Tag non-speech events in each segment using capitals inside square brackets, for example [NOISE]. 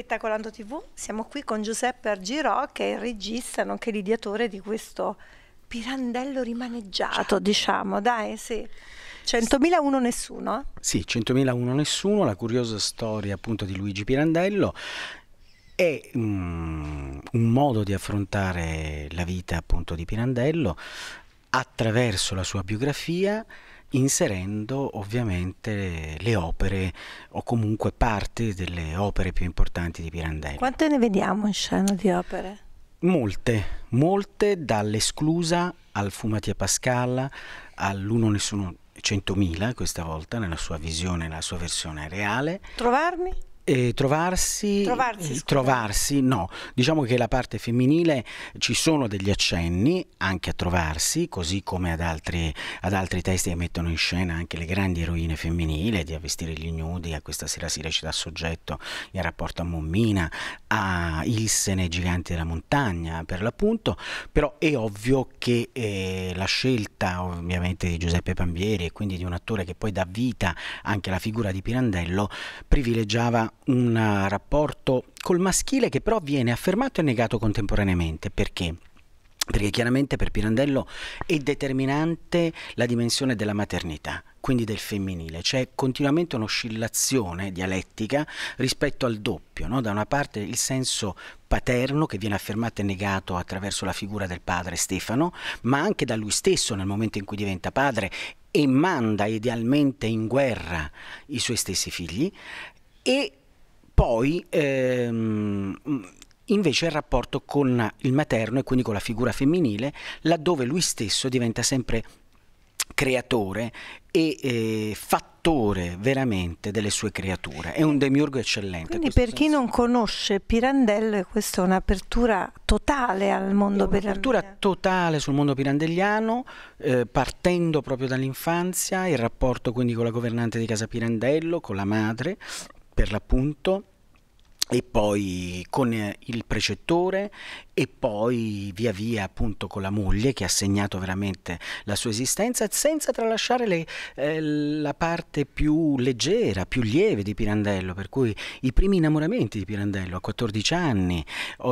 Spettacolando TV, siamo qui con Giuseppe Argirò che è il regista nonché l'ideatore di questo pirandello rimaneggiato, Ciao. diciamo, dai, sì. 100.001 nessuno? Sì, 100.001 nessuno, la curiosa storia appunto di Luigi Pirandello è um, un modo di affrontare la vita appunto di Pirandello attraverso la sua biografia inserendo ovviamente le opere o comunque parte delle opere più importanti di Pirandello. Quante ne vediamo in scena di opere? Molte, molte dall'esclusa al Fumatia Pascal, all'uno nessuno 100.000 questa volta nella sua visione, nella sua versione reale. Trovarmi? Eh, trovarsi, trovarsi, eh, trovarsi, no, diciamo che la parte femminile ci sono degli accenni anche a trovarsi, così come ad altri, ad altri testi che mettono in scena anche le grandi eroine femminili, di a vestire gli nudi, a questa sera si recita a soggetto il rapporto a Mommina, a Ilsene, Giganti della montagna per l'appunto, però è ovvio che eh, la scelta ovviamente di Giuseppe Pambieri e quindi di un attore che poi dà vita anche alla figura di Pirandello privilegiava un rapporto col maschile che però viene affermato e negato contemporaneamente. Perché? Perché chiaramente per Pirandello è determinante la dimensione della maternità, quindi del femminile. C'è continuamente un'oscillazione dialettica rispetto al doppio. No? Da una parte il senso paterno che viene affermato e negato attraverso la figura del padre Stefano, ma anche da lui stesso nel momento in cui diventa padre e manda idealmente in guerra i suoi stessi figli e poi ehm, invece il rapporto con il materno e quindi con la figura femminile, laddove lui stesso diventa sempre creatore e eh, fattore veramente delle sue creature. È un demiurgo eccellente. Quindi per senso. chi non conosce Pirandello, questa è un'apertura totale al mondo pirandelliano. Un'apertura totale sul mondo pirandelliano, eh, partendo proprio dall'infanzia, il rapporto quindi con la governante di casa Pirandello, con la madre, per l'appunto e poi con eh, il precettore e poi via via appunto con la moglie che ha segnato veramente la sua esistenza senza tralasciare le, eh, la parte più leggera, più lieve di Pirandello, per cui i primi innamoramenti di Pirandello a 14 anni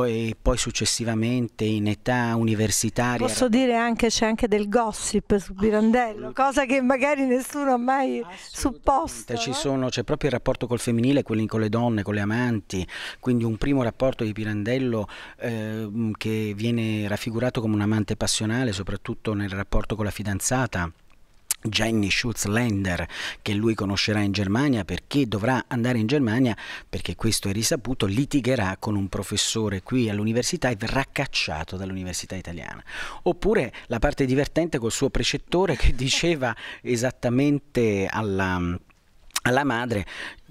e poi successivamente in età universitaria. Posso dire anche c'è anche del gossip su Pirandello, cosa che magari nessuno ha mai supposto. Ci sono, c'è proprio il rapporto col femminile, quelli con le donne, con le amanti, quindi un primo rapporto di Pirandello eh, che viene raffigurato come un amante passionale, soprattutto nel rapporto con la fidanzata. Jenny Schulz-Lender che lui conoscerà in Germania perché dovrà andare in Germania perché questo è risaputo litigherà con un professore qui all'università e verrà cacciato dall'università italiana oppure la parte divertente col suo precettore che [LAUGHS] diceva esattamente alla alla madre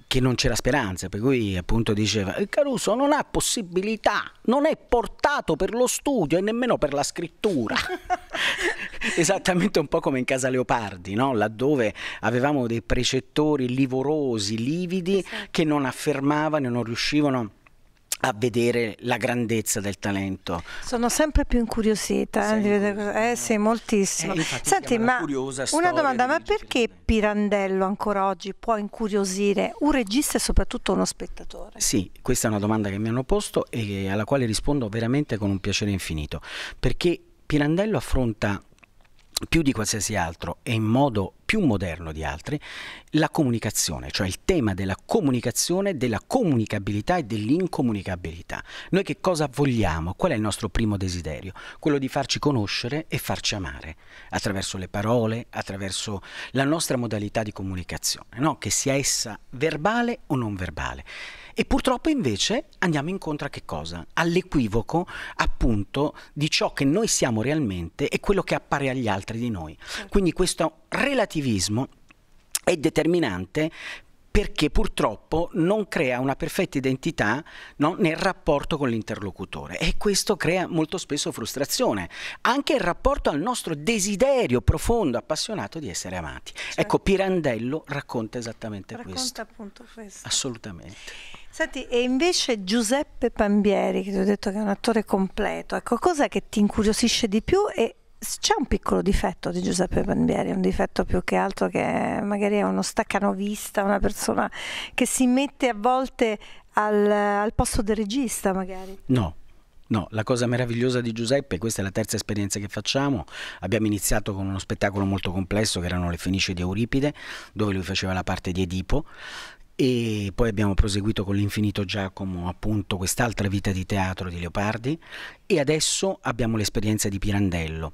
che non c'era speranza, per cui appunto diceva eh, Caruso non ha possibilità, non è portato per lo studio e nemmeno per la scrittura. [LAUGHS] Esattamente un po' come in casa Leopardi, no? laddove avevamo dei precettori livorosi, lividi, esatto. che non affermavano e non riuscivano a a vedere la grandezza del talento. Sono sempre più incuriosita eh, di vedere Eh sì, moltissimo. Eh, Senti, ma una domanda, ma perché Pirandello ancora oggi può incuriosire un regista e soprattutto uno spettatore? Sì, questa è una domanda che mi hanno posto e alla quale rispondo veramente con un piacere infinito, perché Pirandello affronta più di qualsiasi altro e in modo più moderno di altri, la comunicazione, cioè il tema della comunicazione, della comunicabilità e dell'incomunicabilità. Noi che cosa vogliamo? Qual è il nostro primo desiderio? Quello di farci conoscere e farci amare attraverso le parole, attraverso la nostra modalità di comunicazione, no? che sia essa verbale o non verbale. E purtroppo invece andiamo incontro a che cosa? All'equivoco appunto di ciò che noi siamo realmente e quello che appare agli altri di noi. Quindi questo relativismo è determinante perché purtroppo non crea una perfetta identità no, nel rapporto con l'interlocutore e questo crea molto spesso frustrazione, anche il rapporto al nostro desiderio profondo, appassionato di essere amati. Certo. Ecco, Pirandello racconta esattamente racconta questo. Racconta appunto questo. Assolutamente. Senti, e invece Giuseppe Pambieri, che ti ho detto che è un attore completo, ecco, cos'è che ti incuriosisce di più e c'è un piccolo difetto di Giuseppe Bandieri, un difetto più che altro che magari è uno staccanovista, una persona che si mette a volte al, al posto del regista magari. No, No, la cosa meravigliosa di Giuseppe, questa è la terza esperienza che facciamo, abbiamo iniziato con uno spettacolo molto complesso che erano le Fenici di Euripide, dove lui faceva la parte di Edipo e poi abbiamo proseguito con l'Infinito Giacomo, appunto quest'altra vita di teatro di Leopardi e adesso abbiamo l'esperienza di Pirandello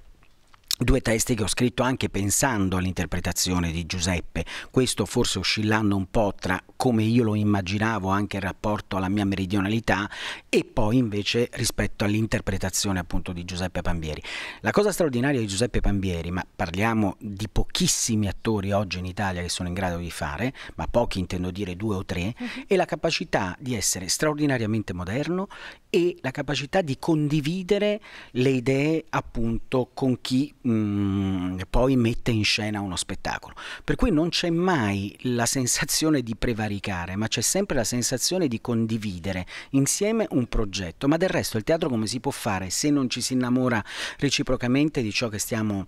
Due testi che ho scritto anche pensando all'interpretazione di Giuseppe, questo forse oscillando un po' tra come io lo immaginavo anche il rapporto alla mia meridionalità e poi invece rispetto all'interpretazione appunto di Giuseppe Pambieri. La cosa straordinaria di Giuseppe Pambieri, ma parliamo di pochissimi attori oggi in Italia che sono in grado di fare, ma pochi intendo dire due o tre, mhm. è la capacità di essere straordinariamente moderno e la capacità di condividere le idee appunto con chi Mm, poi mette in scena uno spettacolo. Per cui non c'è mai la sensazione di prevaricare, ma c'è sempre la sensazione di condividere insieme un progetto. Ma del resto il teatro come si può fare se non ci si innamora reciprocamente di ciò che stiamo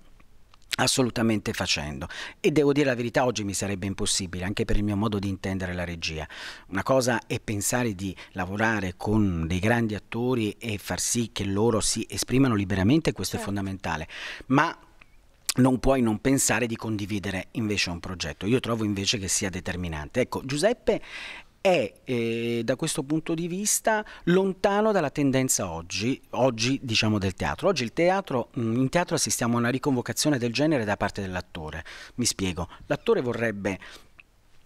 assolutamente facendo e devo dire la verità oggi mi sarebbe impossibile anche per il mio modo di intendere la regia una cosa è pensare di lavorare con dei grandi attori e far sì che loro si esprimano liberamente questo certo. è fondamentale ma non puoi non pensare di condividere invece un progetto. Io trovo invece che sia determinante. Ecco, Giuseppe è eh, da questo punto di vista lontano dalla tendenza oggi, oggi diciamo del teatro. Oggi il teatro, mm, in teatro assistiamo a una riconvocazione del genere da parte dell'attore. Mi spiego, l'attore vorrebbe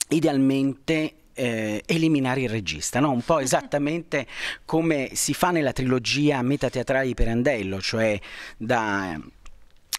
idealmente eh, eliminare il regista, no? un po' mhm. esattamente come si fa nella trilogia metateatrale di Perandello, cioè da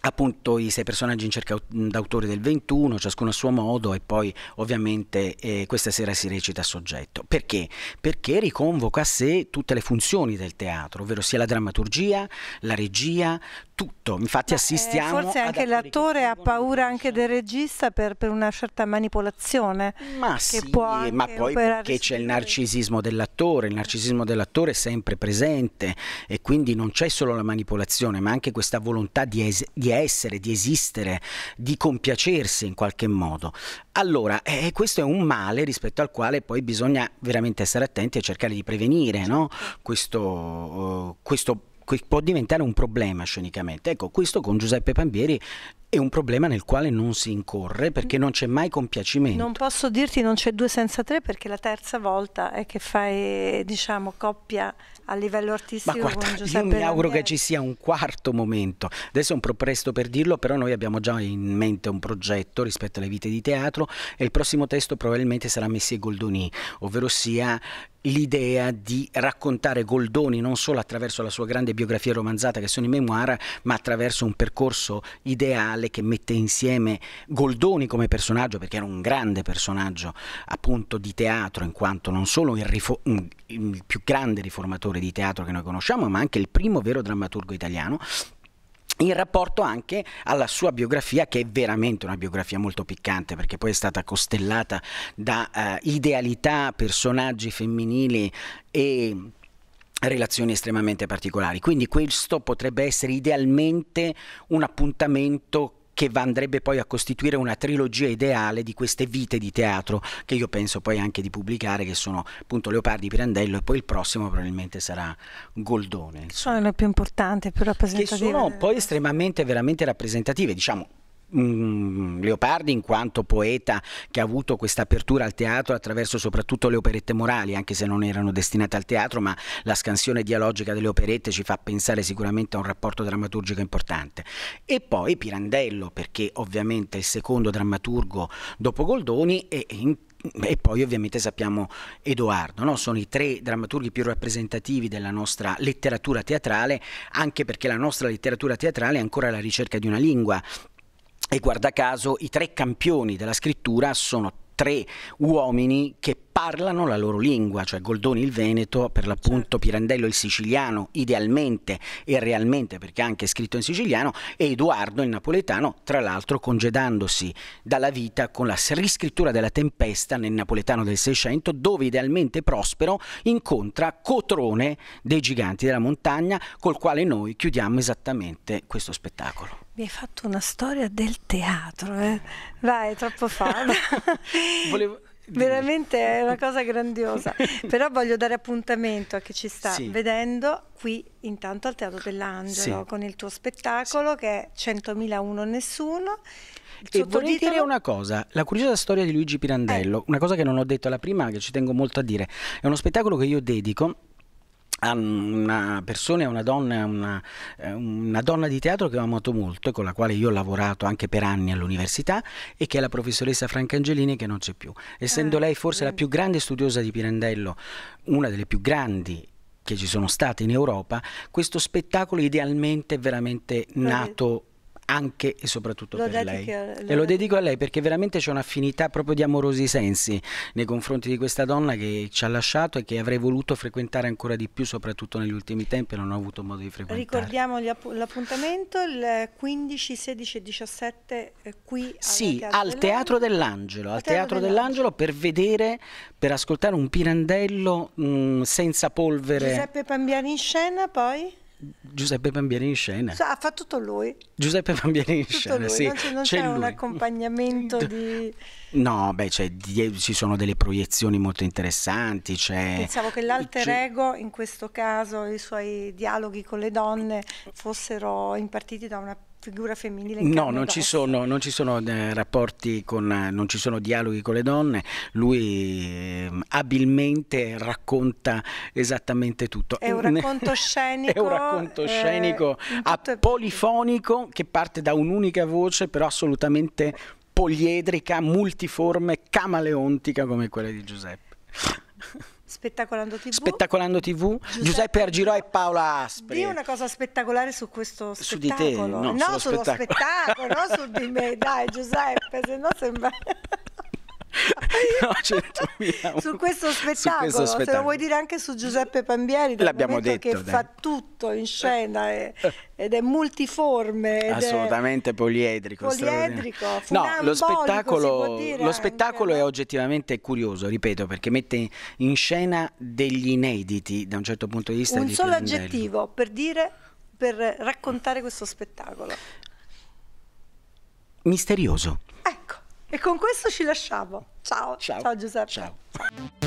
appunto i sei personaggi in cerca d'autore del 21, ciascuno a suo modo e poi ovviamente eh, questa sera si recita a soggetto. Perché? Perché riconvoca a sé tutte le funzioni del teatro, ovvero sia la drammaturgia, la regia, tutto, infatti Ma eh, assistiamo... forse anche l'attore ha paura anche del regista per, per una certa manipolazione. Ma sì, ma poi perché c'è il narcisismo dell'attore, il narcisismo dell'attore è sempre presente e quindi non c'è solo la manipolazione, ma anche questa volontà di, es di essere, di esistere, di compiacersi in qualche modo. Allora, eh, questo è un male rispetto al quale poi bisogna veramente essere attenti e cercare di prevenire no? Certo. questo, uh, questo Ecco, può diventare un problema scenicamente. Ecco, questo con Giuseppe Pambieri è un problema nel quale non si incorre perché mm. non c'è mai compiacimento. Non posso dirti non c'è due senza tre perché la terza volta è che fai diciamo coppia a livello artistico Ma guarda, Io mi auguro che ci sia un quarto momento. Adesso è un po' presto per dirlo, però noi abbiamo già in mente un progetto rispetto alle vite di teatro e il prossimo testo probabilmente sarà Messie Goldoni, ovvero sia l'idea di raccontare Goldoni non solo attraverso la sua grande biografia romanzata che sono i memoir, ma attraverso un percorso ideale che mette insieme Goldoni come personaggio, perché era un grande personaggio appunto di teatro, in quanto non solo il, il più grande riformatore di teatro che noi conosciamo, ma anche il primo vero drammaturgo italiano, in rapporto anche alla sua biografia che è veramente una biografia molto piccante perché poi è stata costellata da uh, idealità, personaggi femminili e relazioni estremamente particolari. Quindi questo potrebbe essere idealmente un appuntamento che andrebbe poi a costituire una trilogia ideale di queste vite di teatro che io penso poi anche di pubblicare, che sono appunto Leopardi Pirandello e poi il prossimo probabilmente sarà Goldone. Sono le più importanti, più rappresentative. Che sono poi estremamente, veramente rappresentative, diciamo Mm, Leopardi in quanto poeta che ha avuto questa apertura al teatro attraverso soprattutto le operette morali, anche se non erano destinate al teatro, ma la scansione dialogica delle operette ci fa pensare sicuramente a un rapporto drammaturgico importante. E poi Pirandello, perché ovviamente è il secondo drammaturgo dopo Goldoni e in e poi ovviamente sappiamo Edoardo, no? sono i tre drammaturghi più rappresentativi della nostra letteratura teatrale, anche perché la nostra letteratura teatrale è ancora alla ricerca di una lingua, e guarda caso i tre campioni della scrittura sono tre uomini che parlano la loro lingua, cioè Goldoni il Veneto, per l'appunto certo. Pirandello il siciliano, idealmente e realmente perché ha anche scritto in siciliano, e Edoardo il napoletano, tra l'altro congedandosi dalla vita con la riscrittura della Tempesta nel napoletano del Seicento, dove idealmente Prospero incontra Cotrone dei giganti della montagna, col quale noi chiudiamo esattamente questo spettacolo. Mi hai fatto una storia del teatro, eh? vai, è troppo fama. Volevo veramente è una [LAUGHS] cosa grandiosa. Però voglio dare appuntamento a chi ci sta sì. vedendo qui intanto al Teatro dell'Angelo sì. con il tuo spettacolo sì. che è 100.001 Nessuno. E vorrei dire una cosa, la curiosa storia di Luigi Pirandello, eh. una cosa che non ho detto alla prima, che ci tengo molto a dire, è uno spettacolo che io dedico a ah, una persona, una donna, una, eh, una donna di teatro che ho amato molto e con la quale io ho lavorato anche per anni all'università e che è la professoressa Franca Angelini che non c'è più. Essendo ah, lei forse la mm. più grande studiosa di Pirandello, una delle più grandi che ci sono state in Europa, questo spettacolo idealmente è veramente mm. nato anche e soprattutto lo per lei. A, lo e lo dedico a lei perché veramente c'è un'affinità proprio di amorosi sensi nei confronti di questa donna che ci ha lasciato e che avrei voluto frequentare ancora di più, soprattutto negli ultimi tempi, non ho avuto modo di frequentare. Ricordiamo l'appuntamento il 15, 16 e 17 eh, qui sì, al Teatro dell'Angelo, al Teatro dell'Angelo dell per vedere, per ascoltare un Pirandello mh, mm, senza polvere. Giuseppe Pambiani in scena poi? Giuseppe Bambieri in scena. ha fatto tutto lui. Giuseppe Bambieri in tutto scena, lui. sì. Non c'è, non c'è, c'è un accompagnamento di... No, beh, cioè, di, eh, ci sono delle proiezioni molto interessanti. Cioè, Pensavo che l'alter c'è... ego, in questo caso, i suoi dialoghi con le donne, fossero impartiti da una figura femminile? No, non ci, sono, non ci, sono, eh, rapporti con, eh, non ci sono dialoghi con le donne, lui ehm, abilmente racconta esattamente tutto. È un racconto scenico. [LAUGHS] è un racconto eh, scenico tutto... polifonico che parte da un'unica voce però assolutamente poliedrica, multiforme, camaleontica come quella di Giuseppe. Spettacolando TV. Spettacolando TV. Giuseppe, Giuseppe Argirò e Paola Aspri. Dì una cosa spettacolare su questo spettacolo. Su di te, no, no sullo spettacolo, spettacolo no su di me, dai Giuseppe, se no sembra... [LAUGHS] [LAUGHS] no, 100.000. Su questo spettacolo, su questo spettacolo. se lo vuoi dire anche su Giuseppe Pambieri, l'abbiamo detto, che dai. fa tutto in scena e, ed è multiforme. Ed Assolutamente è poliedrico. Poliedrico, no, lo spettacolo, lo spettacolo è oggettivamente curioso, ripeto, perché mette in scena degli inediti da un certo punto di vista. Un di solo Pirandello. aggettivo per dire, per raccontare questo spettacolo. Misterioso. Eh. E con questo ci lasciamo. Ciao. Ciao, Ciao Giuseppe. Ciao.